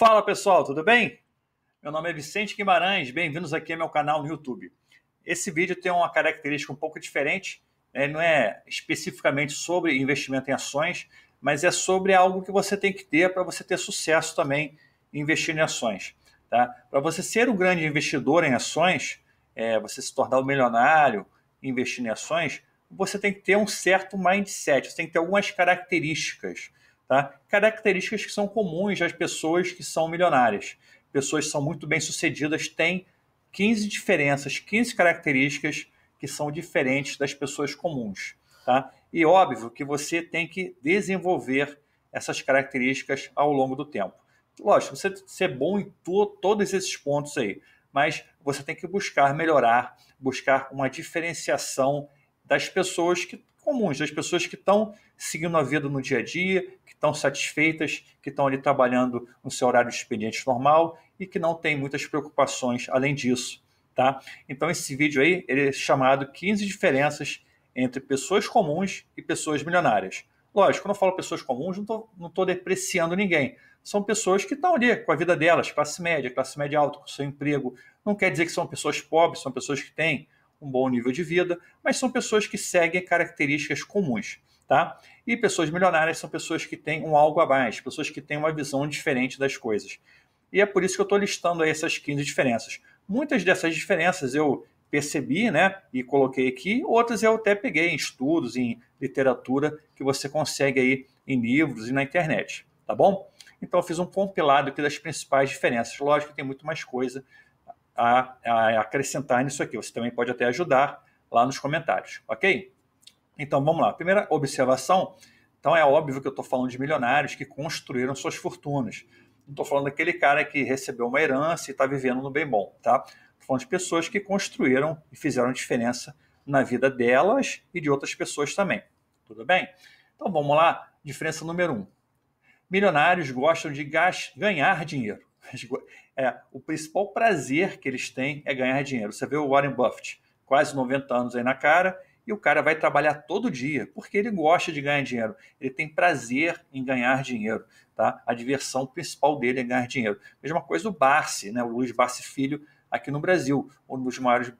Fala pessoal, tudo bem? Meu nome é Vicente Guimarães, bem-vindos aqui ao meu canal no YouTube. Esse vídeo tem uma característica um pouco diferente, né? não é especificamente sobre investimento em ações, mas é sobre algo que você tem que ter para você ter sucesso também investindo em ações. Tá? Para você ser um grande investidor em ações, é, você se tornar um milionário investindo em ações, você tem que ter um certo mindset, você tem que ter algumas características Tá? Características que são comuns às pessoas que são milionárias. Pessoas que são muito bem-sucedidas têm 15 diferenças, 15 características que são diferentes das pessoas comuns. Tá? E óbvio que você tem que desenvolver essas características ao longo do tempo. Lógico, você ser bom em todos esses pontos aí, mas você tem que buscar melhorar, buscar uma diferenciação das pessoas que comuns, das pessoas que estão seguindo a vida no dia a dia, estão satisfeitas, que estão ali trabalhando no seu horário de expediente normal e que não tem muitas preocupações além disso. Tá? Então esse vídeo aí ele é chamado 15 diferenças entre pessoas comuns e pessoas milionárias. Lógico, quando eu falo pessoas comuns, não estou depreciando ninguém. São pessoas que estão ali com a vida delas, classe média, classe média alta, com seu emprego. Não quer dizer que são pessoas pobres, são pessoas que têm um bom nível de vida, mas são pessoas que seguem características comuns tá? E pessoas milionárias são pessoas que têm um algo a mais, pessoas que têm uma visão diferente das coisas. E é por isso que eu estou listando aí essas 15 diferenças. Muitas dessas diferenças eu percebi, né, e coloquei aqui, outras eu até peguei em estudos, em literatura que você consegue aí em livros e na internet, tá bom? Então eu fiz um compilado aqui das principais diferenças. Lógico que tem muito mais coisa a, a acrescentar nisso aqui. Você também pode até ajudar lá nos comentários, ok? Então vamos lá. Primeira observação. Então é óbvio que eu estou falando de milionários que construíram suas fortunas. Não estou falando daquele cara que recebeu uma herança e está vivendo no bem bom, tá? Estou falando de pessoas que construíram e fizeram diferença na vida delas e de outras pessoas também. Tudo bem? Então vamos lá. Diferença número um. Milionários gostam de ganhar dinheiro. É, o principal prazer que eles têm é ganhar dinheiro. Você vê o Warren Buffett, quase 90 anos aí na cara, e o cara vai trabalhar todo dia, porque ele gosta de ganhar dinheiro, ele tem prazer em ganhar dinheiro, tá? A diversão principal dele é ganhar dinheiro. Mesma coisa o Barsi, né? O Luiz Barsi Filho aqui no Brasil, um dos maiores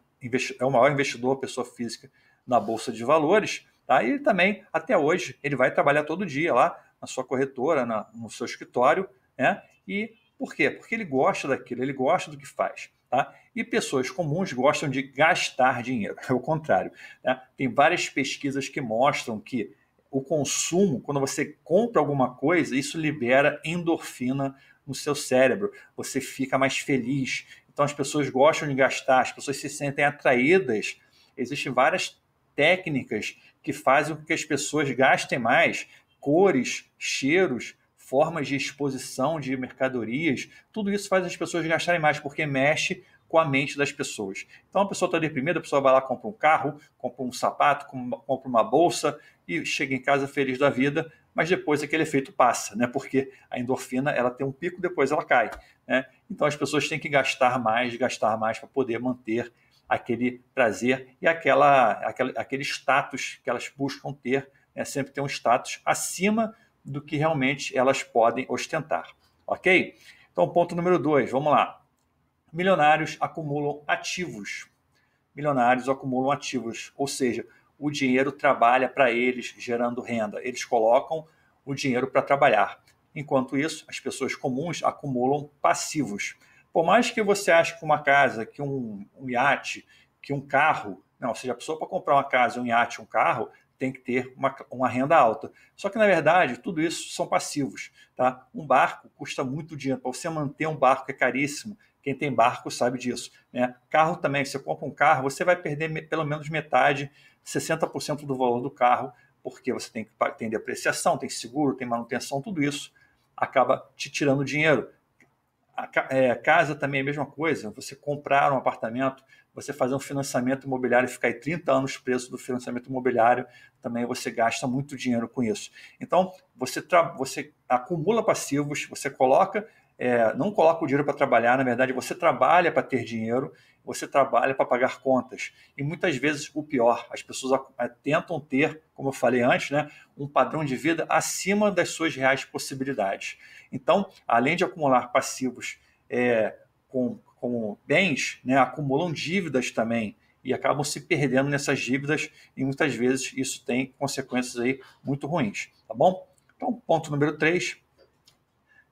é o maior investidor pessoa física na bolsa de valores, tá? E também até hoje ele vai trabalhar todo dia lá na sua corretora, na, no seu escritório, né? E por quê? Porque ele gosta daquilo, ele gosta do que faz, tá? E pessoas comuns gostam de gastar dinheiro, é o contrário. Né? Tem várias pesquisas que mostram que o consumo, quando você compra alguma coisa, isso libera endorfina no seu cérebro, você fica mais feliz. Então as pessoas gostam de gastar, as pessoas se sentem atraídas. Existem várias técnicas que fazem com que as pessoas gastem mais, cores, cheiros, formas de exposição de mercadorias, tudo isso faz as pessoas gastarem mais, porque mexe com a mente das pessoas. Então a pessoa está deprimida, a pessoa vai lá, compra um carro, compra um sapato, compra uma bolsa e chega em casa feliz da vida, mas depois aquele efeito passa, né? Porque a endorfina ela tem um pico, depois ela cai. Né? Então as pessoas têm que gastar mais, gastar mais para poder manter aquele prazer e aquela, aquela, aquele status que elas buscam ter, né? sempre ter um status acima do que realmente elas podem ostentar. Ok? Então, ponto número dois, vamos lá. Milionários acumulam ativos. Milionários acumulam ativos, ou seja, o dinheiro trabalha para eles, gerando renda. Eles colocam o dinheiro para trabalhar. Enquanto isso, as pessoas comuns acumulam passivos. Por mais que você ache que uma casa, que um, um iate, que um carro, não, ou seja, a pessoa para comprar uma casa, um iate, um carro, tem que ter uma, uma, renda alta. Só que, na verdade, tudo isso são passivos. Tá? Um barco custa muito dinheiro. Para você manter um barco é caríssimo. Quem tem barco sabe disso. Né? Carro também, você compra um carro, você vai perder pelo menos metade, 60% do valor do carro, porque você tem que tem depreciação, tem seguro, tem manutenção, tudo isso acaba te tirando dinheiro. A é, casa também é a mesma coisa. Você comprar um apartamento, você fazer um financiamento imobiliário e ficar aí 30 anos preso do financiamento imobiliário, também você gasta muito dinheiro com isso. Então, você, você acumula passivos, você coloca é, não coloca o dinheiro para trabalhar, na verdade você trabalha para ter dinheiro, você trabalha para pagar contas. E muitas vezes o pior, as pessoas é, tentam ter, como eu falei antes, né, um padrão de vida acima das suas reais possibilidades. Então, além de acumular passivos é, com, com bens, né, acumulam dívidas também e acabam se perdendo nessas dívidas e muitas vezes isso tem consequências aí muito ruins, tá bom? Então, ponto número 3,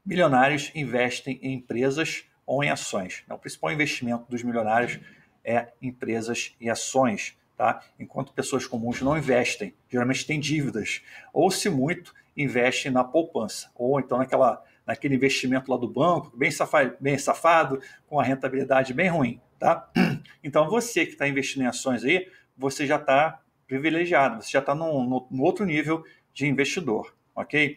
Milionários investem em empresas ou em ações. O principal investimento dos milionários é empresas e ações. Tá? Enquanto pessoas comuns não investem, geralmente têm dívidas, ou se muito, investem na poupança, ou então naquela, naquele investimento lá do banco, bem safado, bem safado com a rentabilidade bem ruim. Tá? Então, você que está investindo em ações aí, você já está privilegiado, você já está no, outro nível de investidor, ok?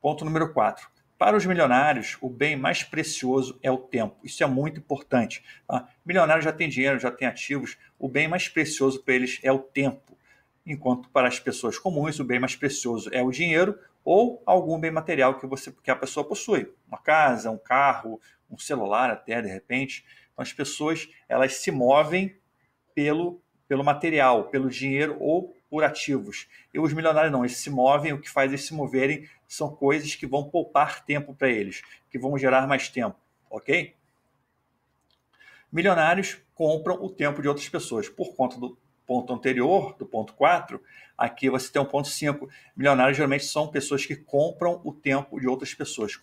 Ponto número 4. Para os milionários, o bem mais precioso é o tempo. Isso é muito importante. Tá? Milionários já têm dinheiro, já têm ativos. O bem mais precioso para eles é o tempo. Enquanto para as pessoas comuns, o bem mais precioso é o dinheiro ou algum bem material que, você, que a pessoa possui. Uma casa, um carro, um celular até, de repente. Então, as pessoas elas se movem pelo, pelo material, pelo dinheiro ou por ativos. E os milionários não, eles se movem, o que faz eles se moverem são coisas que vão poupar tempo para eles, que vão gerar mais tempo, ok? Milionários compram o tempo de outras pessoas. Por conta do ponto anterior, do ponto 4, aqui você tem um ponto 5. Milionários geralmente são pessoas que compram o tempo de outras pessoas.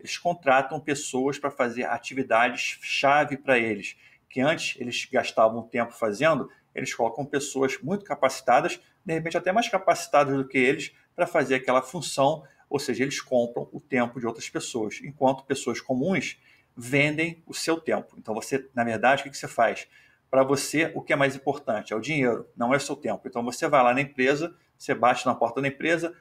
Eles contratam pessoas para fazer atividades-chave para eles, que antes eles gastavam tempo fazendo, eles colocam pessoas muito capacitadas, de repente até mais capacitadas do que eles, para fazer aquela função ou seja, eles compram o tempo de outras pessoas, enquanto pessoas comuns vendem o seu tempo. Então, você, na verdade, o que você faz? Para você, o que é mais importante é o dinheiro, não é o seu tempo. Então, você vai lá na empresa, você bate na porta da empresa,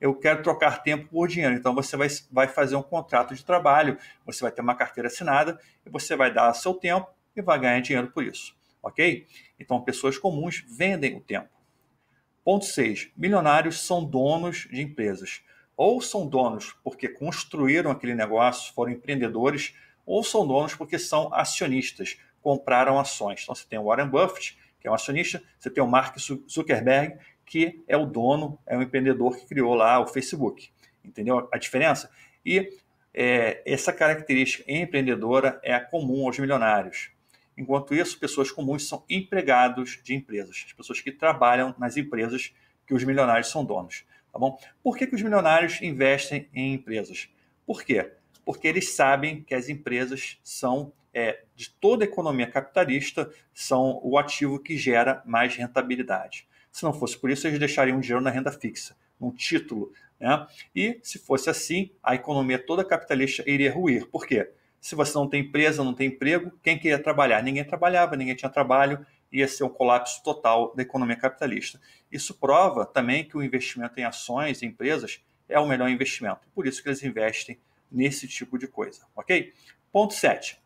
eu quero trocar tempo por dinheiro. Então, você vai, vai fazer um contrato de trabalho, você vai ter uma carteira assinada e você vai dar seu tempo e vai ganhar dinheiro por isso. Ok? Então, pessoas comuns vendem o tempo. Ponto 6. Milionários são donos de empresas ou são donos porque construíram aquele negócio, foram empreendedores, ou são donos porque são acionistas, compraram ações. Então você tem o Warren Buffett, que é um acionista, você tem o Mark Zuckerberg, que é o dono, é um empreendedor que criou lá o Facebook. Entendeu a diferença? E é, essa característica empreendedora é comum aos milionários. Enquanto isso, pessoas comuns são empregados de empresas, as pessoas que trabalham nas empresas que os milionários são donos. Tá bom? Por que, que os milionários investem em empresas? Por quê? Porque eles sabem que as empresas são, é, de toda a economia capitalista, são o ativo que gera mais rentabilidade. Se não fosse por isso, eles deixariam dinheiro na renda fixa, num título. Né? E, se fosse assim, a economia toda capitalista iria ruir. Por quê? Se você não tem empresa, não tem emprego, quem queria trabalhar? Ninguém trabalhava, ninguém tinha trabalho, ia ser o colapso total da economia capitalista. Isso prova também que o investimento em ações, em empresas, é o melhor investimento. Por isso que eles investem nesse tipo de coisa, ok? Ponto 7.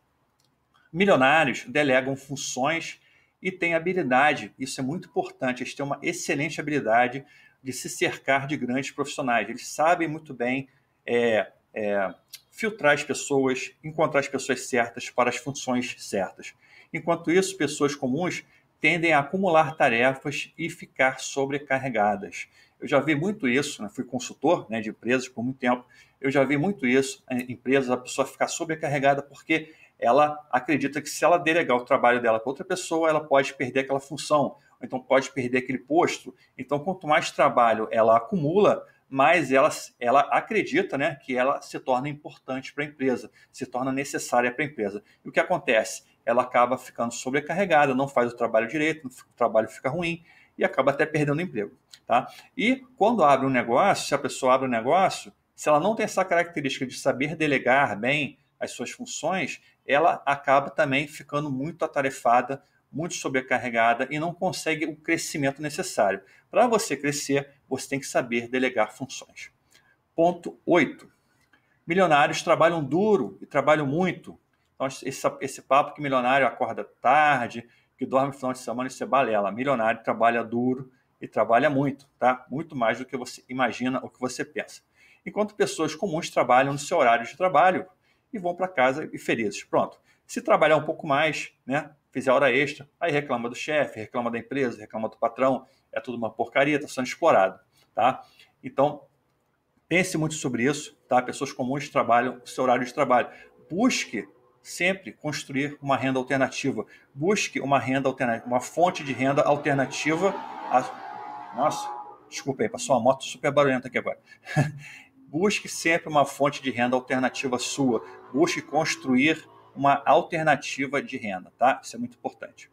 Milionários delegam funções e têm habilidade, isso é muito importante, eles têm uma excelente habilidade de se cercar de grandes profissionais. Eles sabem muito bem é, é, filtrar as pessoas, encontrar as pessoas certas para as funções certas. Enquanto isso, pessoas comuns tendem a acumular tarefas e ficar sobrecarregadas. Eu já vi muito isso, né? fui consultor né, de empresas por muito tempo, eu já vi muito isso né, em empresas, a pessoa ficar sobrecarregada porque ela acredita que se ela delegar o trabalho dela para outra pessoa, ela pode perder aquela função, ou então pode perder aquele posto. Então, quanto mais trabalho ela acumula, mais ela, ela acredita né, que ela se torna importante para a empresa, se torna necessária para a empresa. E o que acontece? ela acaba ficando sobrecarregada, não faz o trabalho direito, o trabalho fica ruim e acaba até perdendo o emprego. Tá? E quando abre um negócio, se a pessoa abre um negócio, se ela não tem essa característica de saber delegar bem as suas funções, ela acaba também ficando muito atarefada, muito sobrecarregada e não consegue o crescimento necessário. Para você crescer, você tem que saber delegar funções. Ponto 8. Milionários trabalham duro e trabalham muito então, esse, esse papo que milionário acorda tarde, que dorme no final de semana, isso é balela. Milionário trabalha duro e trabalha muito, tá? Muito mais do que você imagina ou que você pensa. Enquanto pessoas comuns trabalham no seu horário de trabalho e vão para casa e felizes. Pronto. Se trabalhar um pouco mais, né? Fizer hora extra, aí reclama do chefe, reclama da empresa, reclama do patrão, é tudo uma porcaria, está sendo explorado, tá? Então, pense muito sobre isso, tá? Pessoas comuns trabalham o seu horário de trabalho. Busque sempre construir uma renda alternativa. Busque uma renda alternativa, uma fonte de renda alternativa. A... Nossa, desculpa aí, passou uma moto super barulhenta aqui agora. Busque sempre uma fonte de renda alternativa sua. Busque construir uma alternativa de renda, tá? Isso é muito importante.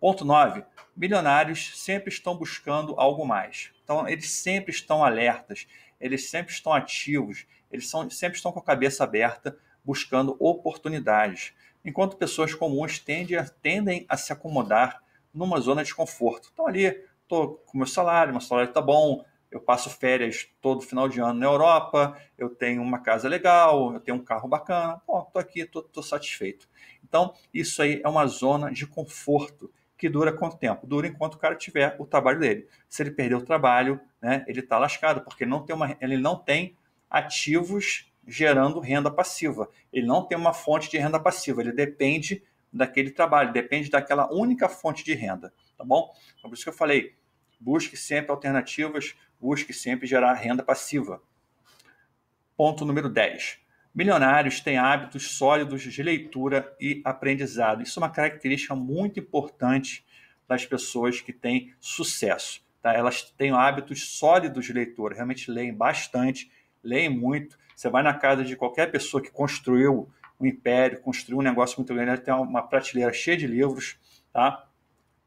Ponto 9. Milionários sempre estão buscando algo mais. Então, eles sempre estão alertas, eles sempre estão ativos, eles são, sempre estão com a cabeça aberta buscando oportunidades, enquanto pessoas comuns tendem a, tendem a se acomodar numa zona de conforto. Então, ali, estou com meu salário, meu salário está bom, eu passo férias todo final de ano na Europa, eu tenho uma casa legal, eu tenho um carro bacana, estou tô aqui, tô, satisfeito. Então, isso aí é uma zona de conforto que dura quanto tempo? Dura enquanto o cara tiver o trabalho dele. Se ele perder o trabalho, né, ele está lascado, porque não tem uma, ele não tem ativos gerando renda passiva. Ele não tem uma fonte de renda passiva, ele depende daquele trabalho, depende daquela única fonte de renda, tá bom? Então, por isso que eu falei, busque sempre alternativas, busque sempre gerar renda passiva. Ponto número 10. Milionários têm hábitos sólidos de leitura e aprendizado. Isso é uma característica muito importante das pessoas que têm sucesso. Tá? Elas têm hábitos sólidos de leitura, realmente leem bastante, leem muito, você vai na casa de qualquer pessoa que construiu um império, construiu um negócio muito grande, ela tem uma prateleira cheia de livros, tá?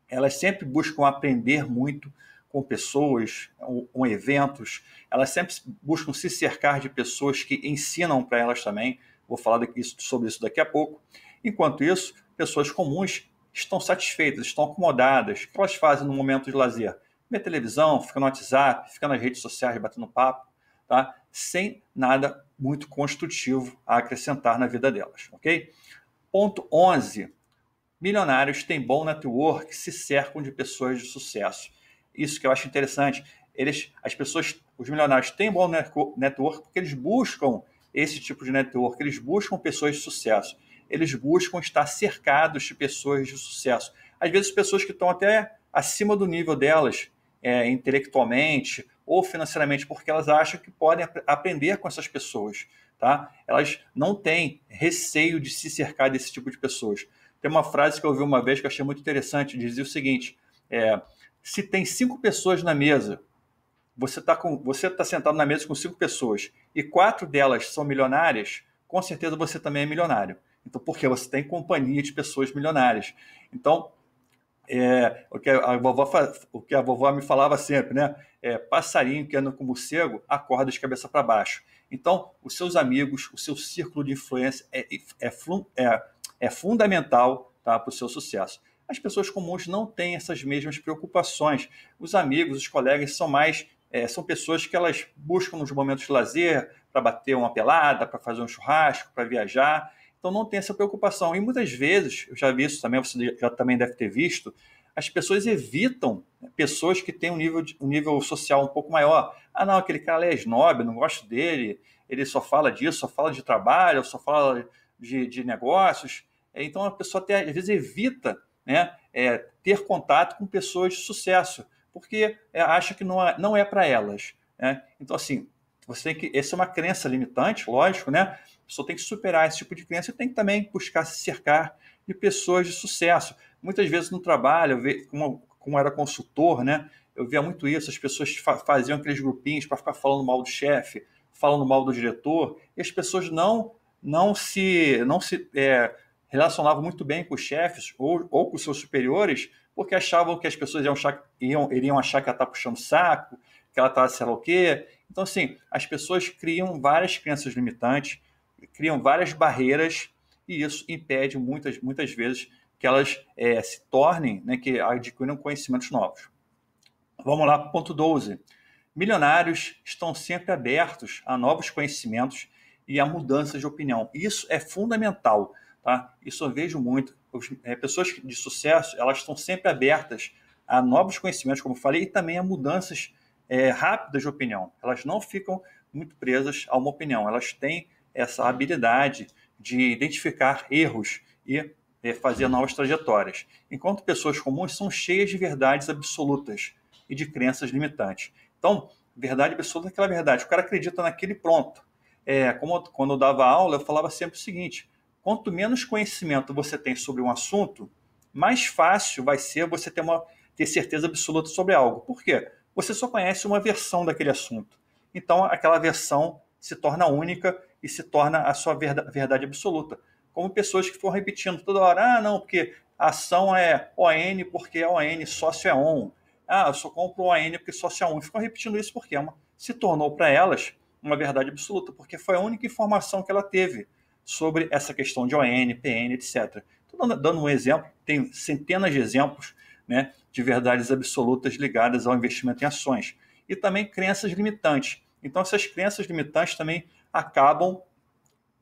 Elas sempre buscam aprender muito com pessoas, com eventos, elas sempre buscam se cercar de pessoas que ensinam para elas também. Vou falar sobre isso daqui a pouco. Enquanto isso, pessoas comuns estão satisfeitas, estão acomodadas. O que elas fazem no momento de lazer? Vê televisão, fica no WhatsApp, fica nas redes sociais batendo papo tá? sem nada muito construtivo a acrescentar na vida delas, ok? Ponto 11. Milionários têm bom network, se cercam de pessoas de sucesso. Isso que eu acho interessante. Eles, as pessoas, os milionários têm bom network porque eles buscam esse tipo de network, eles buscam pessoas de sucesso. Eles buscam estar cercados de pessoas de sucesso. Às vezes pessoas que estão até acima do nível delas, é, intelectualmente ou financeiramente porque elas acham que podem ap aprender com essas pessoas, tá? Elas não têm receio de se cercar desse tipo de pessoas. Tem uma frase que eu ouvi uma vez que eu achei muito interessante, dizia o seguinte, é, se tem cinco pessoas na mesa, você está tá sentado na mesa com cinco pessoas e quatro delas são milionárias, com certeza você também é milionário. Então, porque você tem companhia de pessoas milionárias. Então, é, o, que a vovó, o que a vovó me falava sempre, né? É, passarinho que anda com morcego acorda de cabeça para baixo. Então, os seus amigos, o seu círculo de influência é, é, é, é fundamental tá, para o seu sucesso. As pessoas comuns não têm essas mesmas preocupações. Os amigos, os colegas são mais é, são pessoas que elas buscam nos momentos de lazer para bater uma pelada, para fazer um churrasco, para viajar. Então não tem essa preocupação. E muitas vezes, eu já vi isso também, você já também deve ter visto, as pessoas evitam né, pessoas que têm um nível, de, um nível social um pouco maior. Ah, não, aquele cara é snob, não gosto dele, ele só fala disso, só fala de trabalho, só fala de, de negócios. É, então a pessoa até às vezes evita né, é, ter contato com pessoas de sucesso, porque é, acha que não é, não é para elas. Né? Então, assim, você tem que. Essa é uma crença limitante, lógico, né? pessoa tem que superar esse tipo de crença e tem que também buscar se cercar de pessoas de sucesso. Muitas vezes no trabalho, eu como, como era consultor, né, eu via muito isso, as pessoas fa faziam aqueles grupinhos para ficar falando mal do chefe, falando mal do diretor, e as pessoas não, não se, não se é, relacionavam muito bem com os chefes ou, ou com os seus superiores, porque achavam que as pessoas iam achar, iam, iriam achar que ela está puxando saco, que ela está sei lá o quê. Então, assim, as pessoas criam várias crenças limitantes, criam várias barreiras e isso impede muitas, muitas vezes que elas é, se tornem, né, que adquiram conhecimentos novos. Vamos lá para o ponto 12. Milionários estão sempre abertos a novos conhecimentos e a mudanças de opinião. Isso é fundamental, tá? Isso eu vejo muito. As, é, pessoas de sucesso, elas estão sempre abertas a novos conhecimentos, como eu falei, e também a mudanças é, rápidas de opinião. Elas não ficam muito presas a uma opinião. Elas têm essa habilidade de identificar erros e é, fazer novas trajetórias, enquanto pessoas comuns são cheias de verdades absolutas e de crenças limitantes. Então, verdade absoluta é aquela verdade, o cara acredita naquele pronto. É, como quando eu dava aula, eu falava sempre o seguinte: quanto menos conhecimento você tem sobre um assunto, mais fácil vai ser você ter, uma, ter certeza absoluta sobre algo. Por quê? Você só conhece uma versão daquele assunto. Então, aquela versão se torna única e se torna a sua verdade absoluta. Como pessoas que foram repetindo toda hora, ah, não, porque a ação é ON porque é ON, sócio é ON. Ah, eu só compro ON porque sócio é ON. Ficam repetindo isso porque é uma, se tornou para elas uma verdade absoluta, porque foi a única informação que ela teve sobre essa questão de ON, PN, etc. Estou dando um exemplo, tem centenas de exemplos né, de verdades absolutas ligadas ao investimento em ações. E também crenças limitantes. Então, essas crenças limitantes também acabam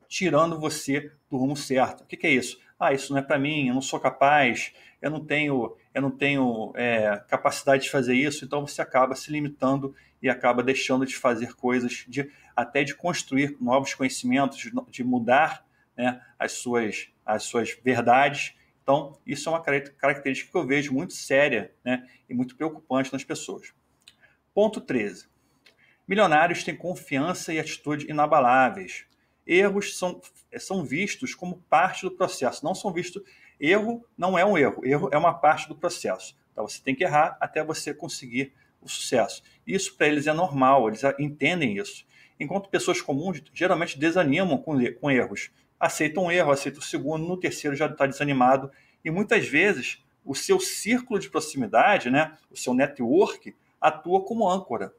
tirando você do rumo certo. O que, que é isso? Ah, isso não é para mim, eu não sou capaz, eu não tenho, eu não tenho é, capacidade de fazer isso. Então, você acaba se limitando e acaba deixando de fazer coisas, de até de construir novos conhecimentos, de mudar né, as, suas, as suas verdades. Então, isso é uma característica que eu vejo muito séria né, e muito preocupante nas pessoas. Ponto 13. Milionários têm confiança e atitude inabaláveis. Erros são, são vistos como parte do processo, não são vistos. Erro não é um erro, erro é uma parte do processo. Então Você tem que errar até você conseguir o sucesso. Isso para eles é normal, eles entendem isso. Enquanto pessoas comuns geralmente desanimam com, com erros, aceitam um erro, aceitam o segundo, no terceiro já está desanimado. E muitas vezes o seu círculo de proximidade, né, o seu network, atua como âncora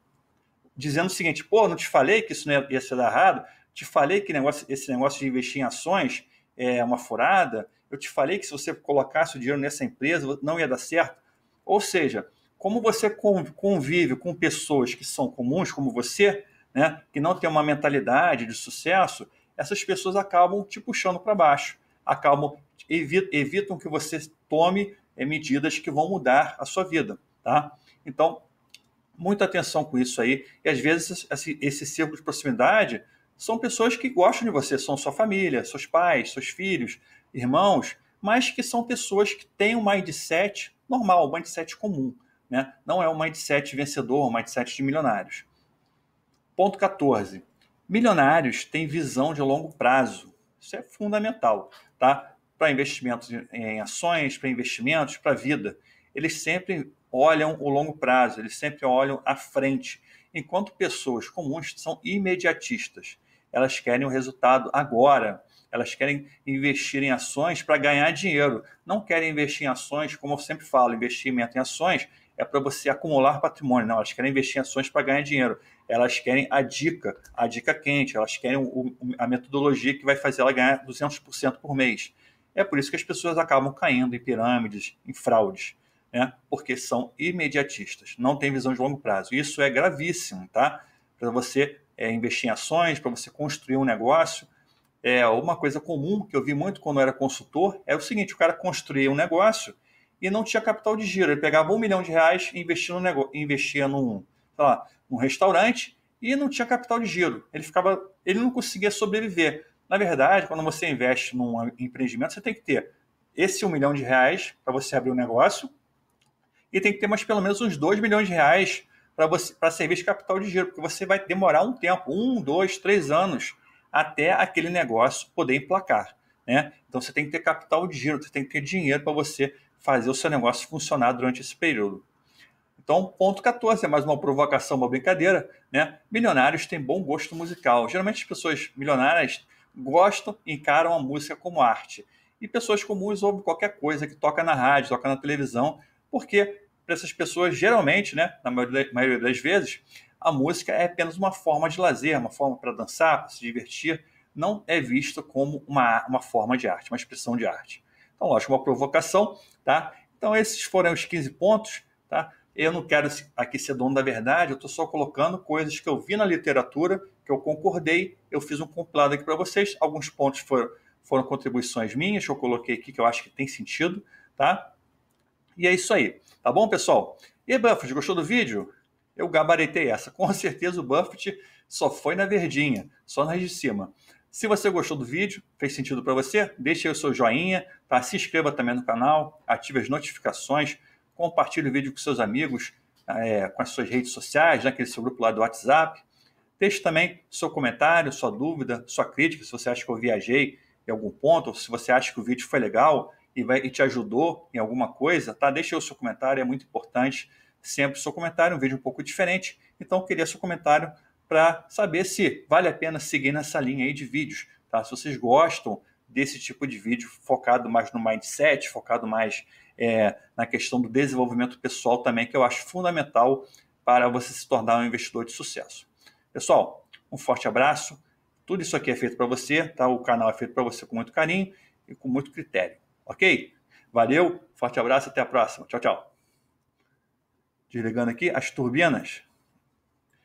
dizendo o seguinte: pô, não te falei que isso não ia, ser errado? Te falei que negócio, esse negócio de investir em ações é uma furada? Eu te falei que se você colocasse o dinheiro nessa empresa não ia dar certo? Ou seja, como você convive com pessoas que são comuns, como você, né, que não tem uma mentalidade de sucesso, essas pessoas acabam te puxando para baixo, acabam evitam que você tome eh, medidas que vão mudar a sua vida, tá? Então, muita atenção com isso aí. E às vezes esse, esse círculo de proximidade são pessoas que gostam de você, são sua família, seus pais, seus filhos, irmãos, mas que são pessoas que têm um mindset normal, um mindset comum. Né? Não é um mindset vencedor, um mindset de milionários. Ponto 14. Milionários têm visão de longo prazo. Isso é fundamental, tá? Para investimentos em ações, para investimentos, para a vida. Eles sempre olham o longo prazo, eles sempre olham à frente, enquanto pessoas comuns são imediatistas. Elas querem o resultado agora. Elas querem investir em ações para ganhar dinheiro. Não querem investir em ações, como eu sempre falo, investimento em ações é para você acumular patrimônio. Não, elas querem investir em ações para ganhar dinheiro. Elas querem a dica, a dica quente. Elas querem o, a metodologia que vai fazer ela ganhar 200% por mês. É por isso que as pessoas acabam caindo em pirâmides, em fraudes né? Porque são imediatistas, não tem visão de longo prazo. Isso é gravíssimo, tá? Para você é, investir em ações, para você construir um negócio, é uma coisa comum que eu vi muito quando eu era consultor é o seguinte: o cara construía um negócio e não tinha capital de giro. Ele pegava um milhão de reais e investia, no negócio, investia num, sei lá, num restaurante e não tinha capital de giro. Ele ficava, ele não conseguia sobreviver. Na verdade, quando você investe num empreendimento, você tem que ter esse um milhão de reais para você abrir um negócio, e tem que ter mais pelo menos uns 2 milhões de reais para servir de capital de giro, porque você vai demorar um tempo, um, dois, três anos, até aquele negócio poder emplacar. Né? Então você tem que ter capital de giro, você tem que ter dinheiro para você fazer o seu negócio funcionar durante esse período. Então, ponto 14, é mais uma provocação, uma brincadeira. Né? Milionários têm bom gosto musical. Geralmente as pessoas milionárias gostam, encaram a música como arte. E pessoas comuns ouvem qualquer coisa que toca na rádio, toca na televisão, porque para essas pessoas, geralmente, né, na maioria das vezes, a música é apenas uma forma de lazer, uma forma para dançar, para se divertir, não é vista como uma, uma forma de arte, uma expressão de arte. Então, lógico, uma provocação, tá? Então, esses foram os 15 pontos, tá? Eu não quero aqui ser dono da verdade, eu estou só colocando coisas que eu vi na literatura, que eu concordei, eu fiz um compilado aqui para vocês. Alguns pontos foram, foram contribuições minhas que eu coloquei aqui, que eu acho que tem sentido, tá? E é isso aí, tá bom, pessoal? E Buffett, gostou do vídeo? Eu gabaritei essa. Com certeza o Buffett só foi na verdinha, só nas de cima. Se você gostou do vídeo, fez sentido para você, deixe aí o seu joinha, tá? se inscreva também no canal, ative as notificações, compartilhe o vídeo com seus amigos, é, com as suas redes sociais, naquele né? seu grupo lá do WhatsApp. Deixe também seu comentário, sua dúvida, sua crítica, se você acha que eu viajei em algum ponto, ou se você acha que o vídeo foi legal, e, vai, e te ajudou em alguma coisa, tá? Deixa aí o seu comentário, é muito importante. Sempre o seu comentário, um vídeo um pouco diferente. Então, queria seu comentário para saber se vale a pena seguir nessa linha aí de vídeos, tá? Se vocês gostam desse tipo de vídeo focado mais no mindset, focado mais é, na questão do desenvolvimento pessoal também, que eu acho fundamental para você se tornar um investidor de sucesso. Pessoal, um forte abraço. Tudo isso aqui é feito para você, tá? O canal é feito para você com muito carinho e com muito critério. Ok? Valeu, forte abraço, até a próxima. Tchau, tchau. Desligando aqui as turbinas.